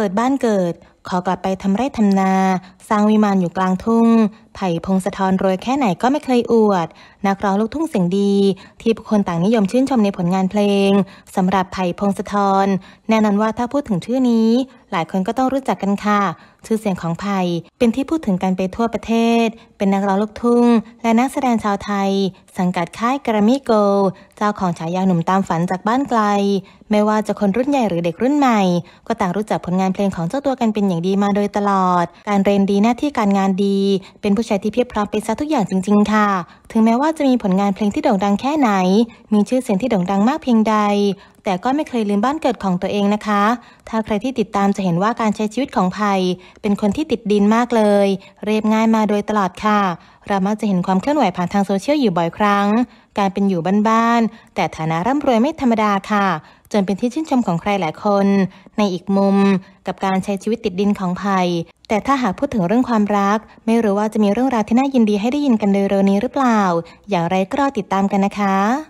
เิดบ้านเกิดขอกลับไปทำไร่ทำนา สร้างวิมานอยู่กลางทุ่งไผ่ พงศธรรวยแค่ไหนก็ไม่เคยอวด นักร้องลูกทุ่งเสียงดีที่ผู้คนต่างนิยมชื่นชมในผลงานเพลงสำหรับไผ่พงศธรแน่นอนว่าถ้าพูดถึงชื่อนี้ หลายคนก็ต้องรู้จักกันค่ะ ชื่อเสียงของไผ่เป็นที่พูดถึงกันไปทั่วประเทศ เป็นนักร้องลูกทุ่ง และนักแสดงชาวไทย สังกัดค่ายกรมิโก เจ้าของฉายาหนุ่มตามฝันจากบ้านไกล ไม่ว่าจะคนรุ่นใหญ่หรือเด็กรุ่นใหม่ก็ต่างรู้จักผลงานเพลงของเจ้าตัวกันเป็นอย่างดีมาโดยตลอด การเรียนดีหน้าที่การงานดี เป็นผู้ชายที่เพียบพร้อมเป็นซะทุกอย่างจริงๆ ค่ะ ถึงแม้ว่าจะมีผลงานเพลงที่โด่งดังแค่ไหน มีชื่อเสียงที่โด่งดังมากเพียงใดแต่ก็ไม่เคยลืมบ้านเกิดของตัวเองนะคะ ถ้าใครที่ติดตามจะเห็นว่าการใช้ชีวิตของไผ่เป็นคนที่ติดดินมากเลย เรียบง่ายมาโดยตลอดค่ะ เรามักจะเห็นความเคลื่อนไหวผ่านทางโซเชียลอยู่บ่อยครั้ง การเป็นอยู่บ้านๆ แต่ฐานะร่ำรวยไม่ธรรมดาค่ะ จนเป็นที่ชื่นชมของใครหลายคน ในอีกมุมกับการใช้ชีวิตติดดินของไผ่แต่ถ้าหากพูดถึงเรื่องความรัก ไม่รู้ว่าจะมีเรื่องราวที่น่ายินดีให้ได้ยินกันเร็วนี้หรือเปล่า อย่างไรก็รอติดตามกันนะคะ